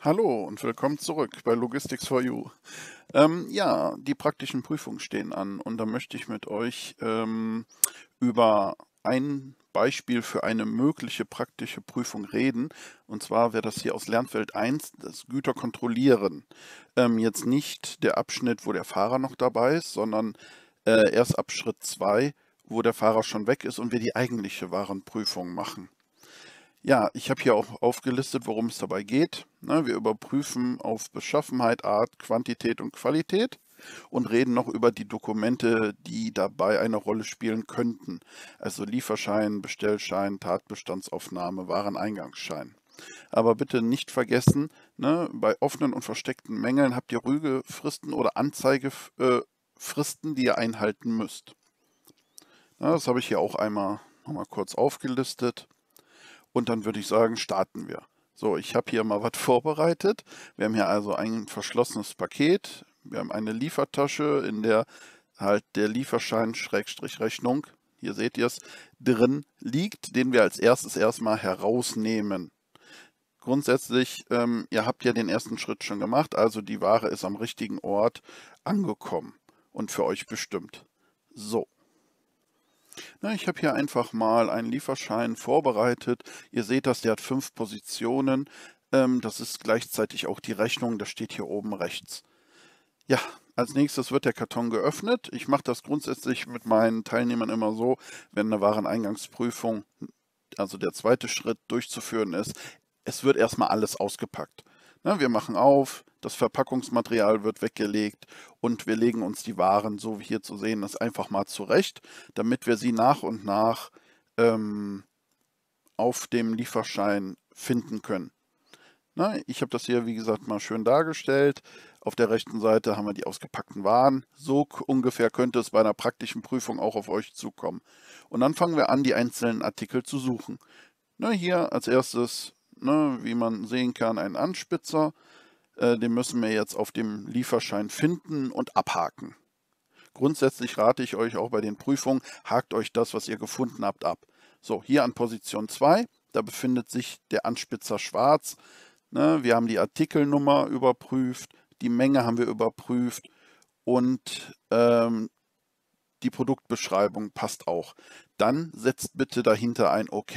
Hallo und willkommen zurück bei Logistics for You. Ähm, ja, die praktischen Prüfungen stehen an und da möchte ich mit euch ähm, über ein Beispiel für eine mögliche praktische Prüfung reden. Und zwar wäre das hier aus Lernfeld 1, das Güter kontrollieren. Ähm, jetzt nicht der Abschnitt, wo der Fahrer noch dabei ist, sondern äh, erst ab Schritt 2, wo der Fahrer schon weg ist und wir die eigentliche Warenprüfung machen. Ja, ich habe hier auch aufgelistet, worum es dabei geht. Ne? Wir überprüfen auf Beschaffenheit, Art, Quantität und Qualität und reden noch über die Dokumente, die dabei eine Rolle spielen könnten. Also Lieferschein, Bestellschein, Tatbestandsaufnahme, Wareneingangsschein. Aber bitte nicht vergessen, ne, bei offenen und versteckten Mängeln habt ihr Rügefristen oder Anzeigefristen, äh, die ihr einhalten müsst. Ja, das habe ich hier auch einmal nochmal kurz aufgelistet. Und dann würde ich sagen, starten wir. So, ich habe hier mal was vorbereitet. Wir haben hier also ein verschlossenes Paket. Wir haben eine Liefertasche, in der halt der Lieferschein-Rechnung, hier seht ihr es, drin liegt, den wir als erstes erstmal herausnehmen. Grundsätzlich, ähm, ihr habt ja den ersten Schritt schon gemacht, also die Ware ist am richtigen Ort angekommen und für euch bestimmt. So, ich habe hier einfach mal einen Lieferschein vorbereitet. Ihr seht das, der hat fünf Positionen. Ähm, das ist gleichzeitig auch die Rechnung, das steht hier oben rechts. Ja, als nächstes wird der Karton geöffnet. Ich mache das grundsätzlich mit meinen Teilnehmern immer so, wenn eine Wareneingangsprüfung, also der zweite Schritt durchzuführen ist, es wird erstmal alles ausgepackt. Na, ne, wir machen auf, das Verpackungsmaterial wird weggelegt und wir legen uns die Waren, so wie hier zu sehen ist, einfach mal zurecht, damit wir sie nach und nach ähm, auf dem Lieferschein finden können. Na, ne, ich habe das hier, wie gesagt, mal schön dargestellt. Auf der rechten Seite haben wir die ausgepackten Waren. So ungefähr könnte es bei einer praktischen Prüfung auch auf euch zukommen. Und dann fangen wir an, die einzelnen Artikel zu suchen. Na, ne, hier als erstes Ne? Wie man sehen kann, ein Anspitzer. Äh, den müssen wir jetzt auf dem Lieferschein finden und abhaken. Grundsätzlich rate ich euch auch bei den Prüfungen, hakt euch das, was ihr gefunden habt, ab. So, hier an Position 2, da befindet sich der Anspitzer schwarz. Ne? Wir haben die Artikelnummer überprüft, die Menge haben wir überprüft und ähm, die Produktbeschreibung passt auch. Dann setzt bitte dahinter ein OK,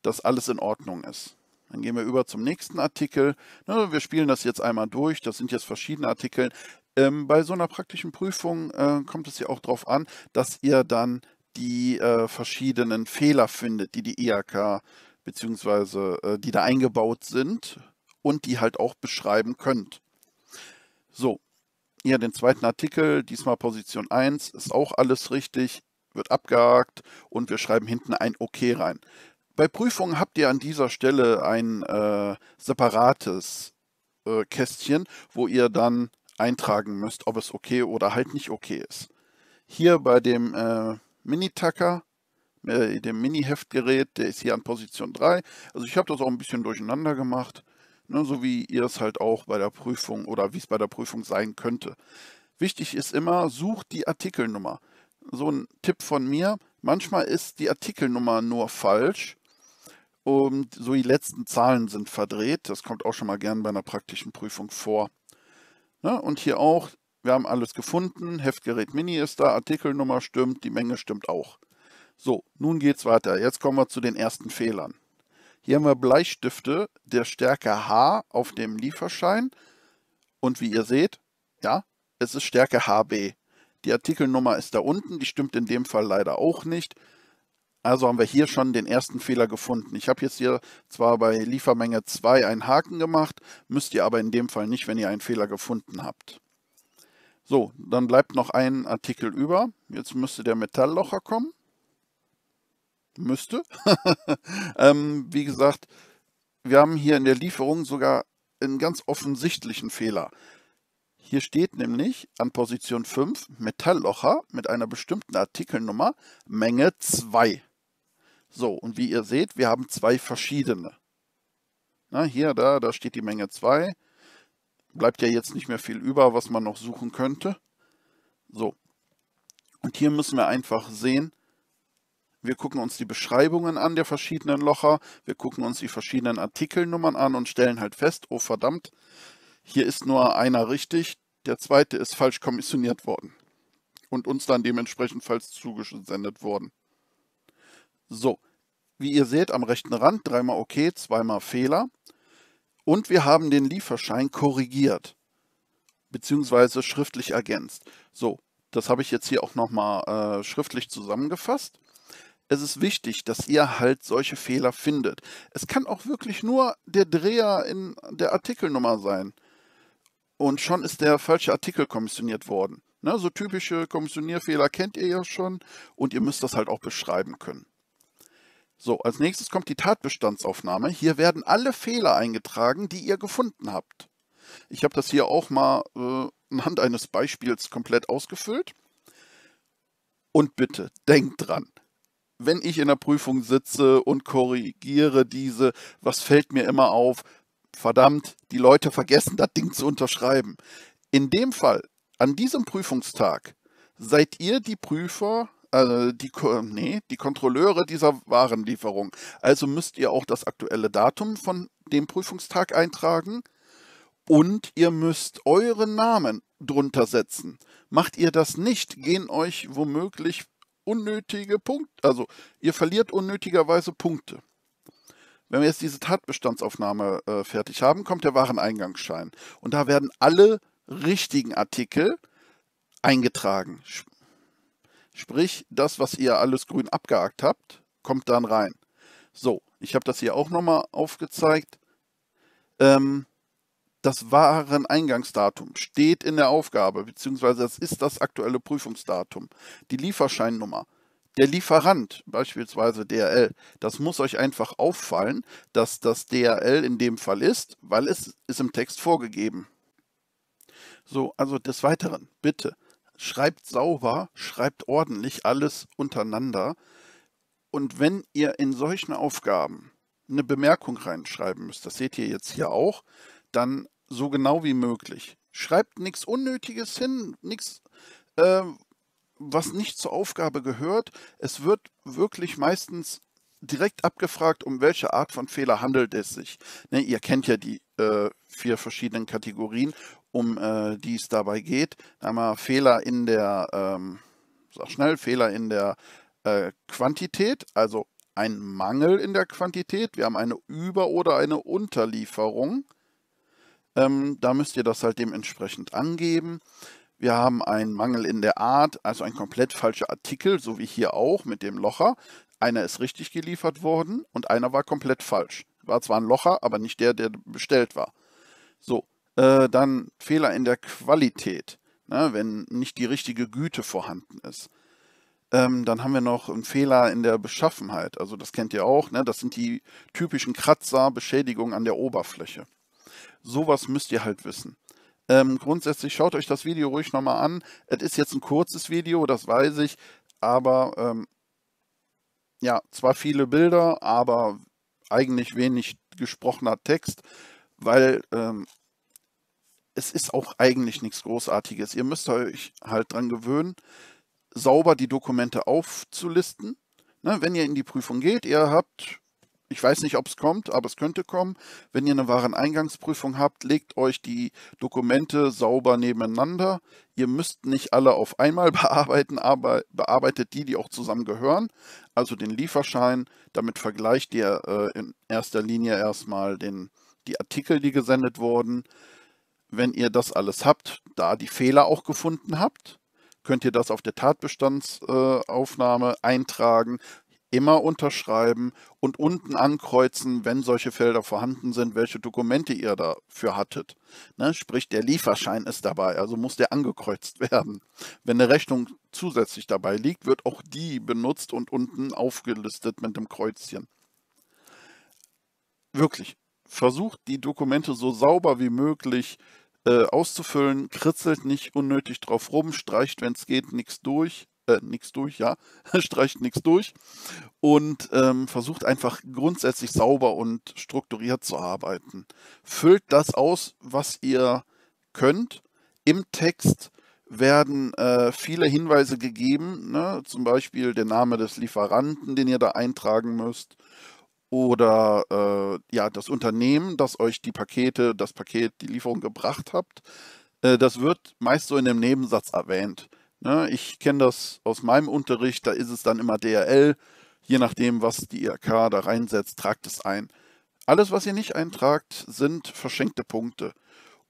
dass alles in Ordnung ist. Dann gehen wir über zum nächsten Artikel. Wir spielen das jetzt einmal durch. Das sind jetzt verschiedene Artikel. Ähm, bei so einer praktischen Prüfung äh, kommt es ja auch darauf an, dass ihr dann die äh, verschiedenen Fehler findet, die die IAK bzw. Äh, die da eingebaut sind und die halt auch beschreiben könnt. So, ihr den zweiten Artikel, diesmal Position 1, ist auch alles richtig, wird abgehakt und wir schreiben hinten ein OK rein. Bei Prüfungen habt ihr an dieser Stelle ein äh, separates äh, Kästchen, wo ihr dann eintragen müsst, ob es okay oder halt nicht okay ist. Hier bei dem äh, Mini-Tacker, äh, dem Mini-Heftgerät, der ist hier an Position 3. Also ich habe das auch ein bisschen durcheinander gemacht, ne, so wie ihr es halt auch bei der Prüfung oder wie es bei der Prüfung sein könnte. Wichtig ist immer, sucht die Artikelnummer. So ein Tipp von mir, manchmal ist die Artikelnummer nur falsch und so die letzten Zahlen sind verdreht. Das kommt auch schon mal gern bei einer praktischen Prüfung vor. Na, ne? und hier auch, wir haben alles gefunden. Heftgerät Mini ist da, Artikelnummer stimmt, die Menge stimmt auch. So, nun geht's weiter. Jetzt kommen wir zu den ersten Fehlern. Hier haben wir Bleistifte der Stärke H auf dem Lieferschein. Und wie ihr seht, ja, es ist Stärke HB. Die Artikelnummer ist da unten, die stimmt in dem Fall leider auch nicht. Also haben wir hier schon den ersten Fehler gefunden. Ich habe jetzt hier zwar bei Liefermenge 2 einen Haken gemacht, müsst ihr aber in dem Fall nicht, wenn ihr einen Fehler gefunden habt. So, dann bleibt noch ein Artikel über. Jetzt müsste der Metalllocher kommen. Müsste. ähm, wie gesagt, wir haben hier in der Lieferung sogar einen ganz offensichtlichen Fehler. Hier steht nämlich an Position 5 Metalllocher mit einer bestimmten Artikelnummer Menge 2. So, und wie ihr seht, wir haben zwei verschiedene. Na, hier, da, da steht die Menge 2. Bleibt ja jetzt nicht mehr viel über, was man noch suchen könnte. So, und hier müssen wir einfach sehen, wir gucken uns die Beschreibungen an der verschiedenen Locher, wir gucken uns die verschiedenen Artikelnummern an und stellen halt fest, oh verdammt, hier ist nur einer richtig, der zweite ist falsch kommissioniert worden und uns dann dementsprechend falsch zugesendet worden. So, wie ihr seht am rechten Rand dreimal OK, zweimal Fehler. Und wir haben den Lieferschein korrigiert beziehungsweise schriftlich ergänzt. So, das habe ich jetzt hier auch nochmal äh, schriftlich zusammengefasst. Es ist wichtig, dass ihr halt solche Fehler findet. Es kann auch wirklich nur der Dreher in der Artikelnummer sein. Und schon ist der falsche Artikel kommissioniert worden. Ne, so typische Kommissionierfehler kennt ihr ja schon und ihr müsst das halt auch beschreiben können. So, als nächstes kommt die Tatbestandsaufnahme. Hier werden alle Fehler eingetragen, die ihr gefunden habt. Ich habe das hier auch mal äh, anhand eines Beispiels komplett ausgefüllt. Und bitte, denkt dran, wenn ich in der Prüfung sitze und korrigiere diese, was fällt mir immer auf? Verdammt, die Leute vergessen, das Ding zu unterschreiben. In dem Fall, an diesem Prüfungstag, seid ihr die Prüfer, äh, die, nee, die Kontrolleure dieser Warenlieferung. Also müsst ihr auch das aktuelle Datum von dem Prüfungstag eintragen und ihr müsst euren Namen drunter setzen. Macht ihr das nicht, gehen euch womöglich unnötige Punkte, also ihr verliert unnötigerweise Punkte. Wenn wir jetzt diese Tatbestandsaufnahme äh, fertig haben, kommt der Wareneingangsschein. Und da werden alle richtigen Artikel eingetragen. Sprich, das, was ihr alles grün abgehakt habt, kommt dann rein. So, ich habe das hier auch nochmal aufgezeigt. Ähm, das wahren Eingangsdatum steht in der Aufgabe, beziehungsweise das ist das aktuelle Prüfungsdatum. Die Lieferscheinnummer, der Lieferant, beispielsweise DRL, das muss euch einfach auffallen, dass das DRL in dem Fall ist, weil es ist im Text vorgegeben. So, also des Weiteren, bitte schreibt sauber, schreibt ordentlich alles untereinander. Und wenn ihr in solchen Aufgaben eine Bemerkung reinschreiben müsst, das seht ihr jetzt hier auch, dann so genau wie möglich. Schreibt nichts Unnötiges hin, nichts, äh, was nicht zur Aufgabe gehört. Es wird wirklich meistens direkt abgefragt, um welche Art von Fehler handelt es sich. Ne, ihr kennt ja die äh, vier verschiedenen Kategorien, um äh, die es dabei geht. Einmal Fehler in der, ähm, sag schnell, Fehler in der äh, Quantität, also ein Mangel in der Quantität. Wir haben eine Über- oder eine Unterlieferung. Ähm, da müsst ihr das halt dementsprechend angeben. Wir haben einen Mangel in der Art, also ein komplett falscher Artikel, so wie hier auch mit dem Locher. Einer ist richtig geliefert worden und einer war komplett falsch. War zwar ein Locher, aber nicht der, der bestellt war. So, äh, dann Fehler in der Qualität, ne, wenn nicht die richtige Güte vorhanden ist. Ähm, dann haben wir noch einen Fehler in der Beschaffenheit. Also das kennt ihr auch. Ne? Das sind die typischen Kratzer, Beschädigungen an der Oberfläche. Sowas müsst ihr halt wissen. Ähm, grundsätzlich schaut euch das Video ruhig nochmal an. Es ist jetzt ein kurzes Video, das weiß ich. Aber ähm, ja, zwar viele Bilder, aber eigentlich wenig gesprochener Text, weil ähm, es ist auch eigentlich nichts Großartiges. Ihr müsst euch halt dran gewöhnen, sauber die Dokumente aufzulisten. Ne, wenn ihr in die Prüfung geht, ihr habt ich weiß nicht, ob es kommt, aber es könnte kommen. Wenn ihr eine Wareneingangsprüfung habt, legt euch die Dokumente sauber nebeneinander. Ihr müsst nicht alle auf einmal bearbeiten, aber bearbeitet die, die auch zusammen gehören. Also den Lieferschein, damit vergleicht ihr äh, in erster Linie erstmal den, die Artikel, die gesendet wurden. Wenn ihr das alles habt, da die Fehler auch gefunden habt, könnt ihr das auf der Tatbestandsaufnahme eintragen immer unterschreiben und unten ankreuzen, wenn solche Felder vorhanden sind, welche Dokumente ihr dafür hattet. Ne? Sprich, der Lieferschein ist dabei, also muss der angekreuzt werden. Wenn eine Rechnung zusätzlich dabei liegt, wird auch die benutzt und unten aufgelistet mit dem Kreuzchen. Wirklich, versucht die Dokumente so sauber wie möglich äh, auszufüllen, kritzelt nicht unnötig drauf rum, streicht, wenn es geht, nichts durch äh, nichts durch, ja, streicht nichts durch und ähm, versucht einfach grundsätzlich sauber und strukturiert zu arbeiten. Füllt das aus, was ihr könnt. Im Text werden äh, viele Hinweise gegeben, ne? zum Beispiel der Name des Lieferanten, den ihr da eintragen müsst oder äh, ja, das Unternehmen, das euch die Pakete, das Paket, die Lieferung gebracht habt, äh, das wird meist so in dem Nebensatz erwähnt. Ne, ich kenne das aus meinem Unterricht, da ist es dann immer DRL. Je nachdem, was die IRK da reinsetzt, tragt es ein. Alles, was ihr nicht eintragt, sind verschenkte Punkte.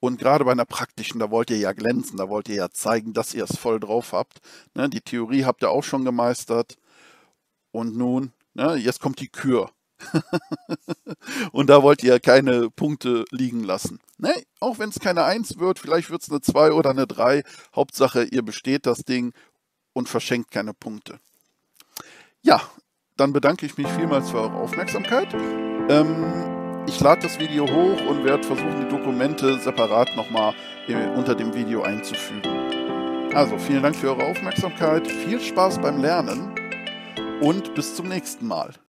Und gerade bei einer praktischen, da wollt ihr ja glänzen, da wollt ihr ja zeigen, dass ihr es voll drauf habt. Ne, die Theorie habt ihr auch schon gemeistert. Und nun, ne, jetzt kommt die Kür. und da wollt ihr keine Punkte liegen lassen. Nee, auch wenn es keine 1 wird, vielleicht wird es eine 2 oder eine 3. Hauptsache, ihr besteht das Ding und verschenkt keine Punkte. Ja, dann bedanke ich mich vielmals für eure Aufmerksamkeit. Ähm, ich lade das Video hoch und werde versuchen, die Dokumente separat nochmal unter dem Video einzufügen. Also vielen Dank für eure Aufmerksamkeit, viel Spaß beim Lernen und bis zum nächsten Mal.